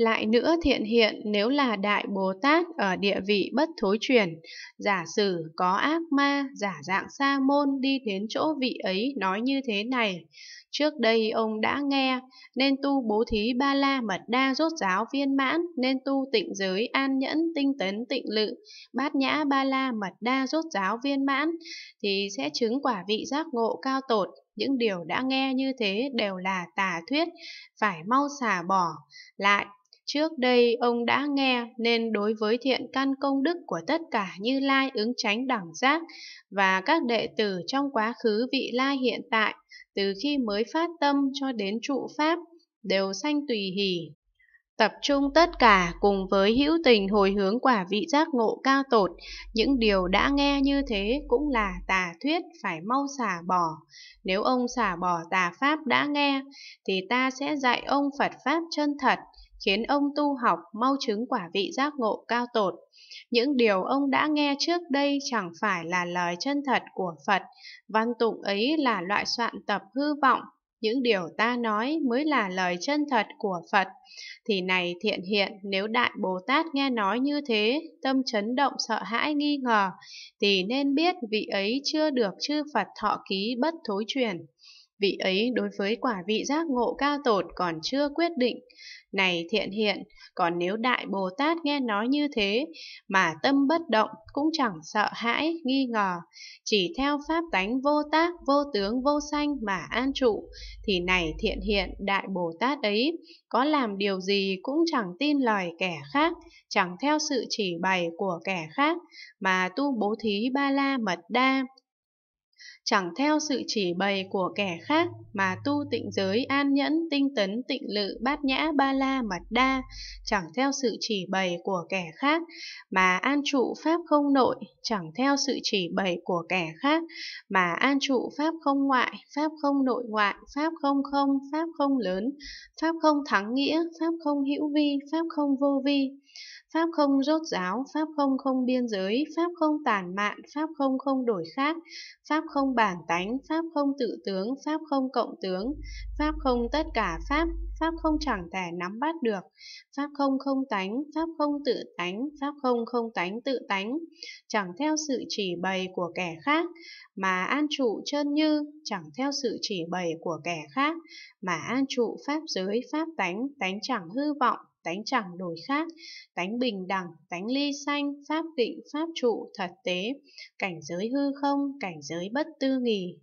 Lại nữa thiện hiện nếu là Đại Bồ Tát ở địa vị bất thối chuyển, giả sử có ác ma, giả dạng sa môn đi đến chỗ vị ấy nói như thế này. Trước đây ông đã nghe, nên tu bố thí ba la mật đa rốt giáo viên mãn, nên tu tịnh giới an nhẫn tinh tấn tịnh lự, bát nhã ba la mật đa rốt giáo viên mãn, thì sẽ chứng quả vị giác ngộ cao tột. Những điều đã nghe như thế đều là tà thuyết, phải mau xả bỏ. Lại, Trước đây ông đã nghe nên đối với thiện căn công đức của tất cả Như Lai ứng tránh đẳng giác và các đệ tử trong quá khứ vị lai hiện tại, từ khi mới phát tâm cho đến trụ pháp, đều sanh tùy hỷ. Tập trung tất cả cùng với hữu tình hồi hướng quả vị giác ngộ cao tột, những điều đã nghe như thế cũng là tà thuyết phải mau xả bỏ. Nếu ông xả bỏ tà pháp đã nghe, thì ta sẽ dạy ông Phật Pháp chân thật, khiến ông tu học mau chứng quả vị giác ngộ cao tột. Những điều ông đã nghe trước đây chẳng phải là lời chân thật của Phật, văn tụng ấy là loại soạn tập hư vọng, những điều ta nói mới là lời chân thật của Phật. Thì này thiện hiện, nếu Đại Bồ Tát nghe nói như thế, tâm chấn động sợ hãi nghi ngờ, thì nên biết vị ấy chưa được chư Phật thọ ký bất thối truyền vị ấy đối với quả vị giác ngộ cao tột còn chưa quyết định. Này thiện hiện, còn nếu Đại Bồ Tát nghe nói như thế, mà tâm bất động cũng chẳng sợ hãi, nghi ngờ, chỉ theo pháp tánh vô tác, vô tướng, vô sanh mà an trụ, thì này thiện hiện Đại Bồ Tát ấy, có làm điều gì cũng chẳng tin lời kẻ khác, chẳng theo sự chỉ bày của kẻ khác, mà tu bố thí ba la mật đa, chẳng theo sự chỉ bày của kẻ khác mà tu tịnh giới an nhẫn tinh tấn tịnh lự bát nhã ba la mật đa chẳng theo sự chỉ bày của kẻ khác mà an trụ pháp không nội chẳng theo sự chỉ bày của kẻ khác mà an trụ pháp không ngoại pháp không nội ngoại pháp không không pháp không lớn pháp không thắng nghĩa pháp không hữu vi pháp không vô vi Pháp không rốt ráo, Pháp không không biên giới, Pháp không tàn mạn, Pháp không không đổi khác, Pháp không bản tánh, Pháp không tự tướng, Pháp không cộng tướng, Pháp không tất cả Pháp, Pháp không chẳng thể nắm bắt được, Pháp không không tánh, Pháp không tự tánh, Pháp không không tánh tự tánh, chẳng theo sự chỉ bày của kẻ khác, mà an trụ chân như, chẳng theo sự chỉ bày của kẻ khác, mà an trụ Pháp giới, Pháp tánh, tánh chẳng hư vọng, tánh chẳng đổi khác, tánh bình đẳng, tánh ly sanh, pháp định, pháp trụ, thật tế, cảnh giới hư không, cảnh giới bất tư nghỉ,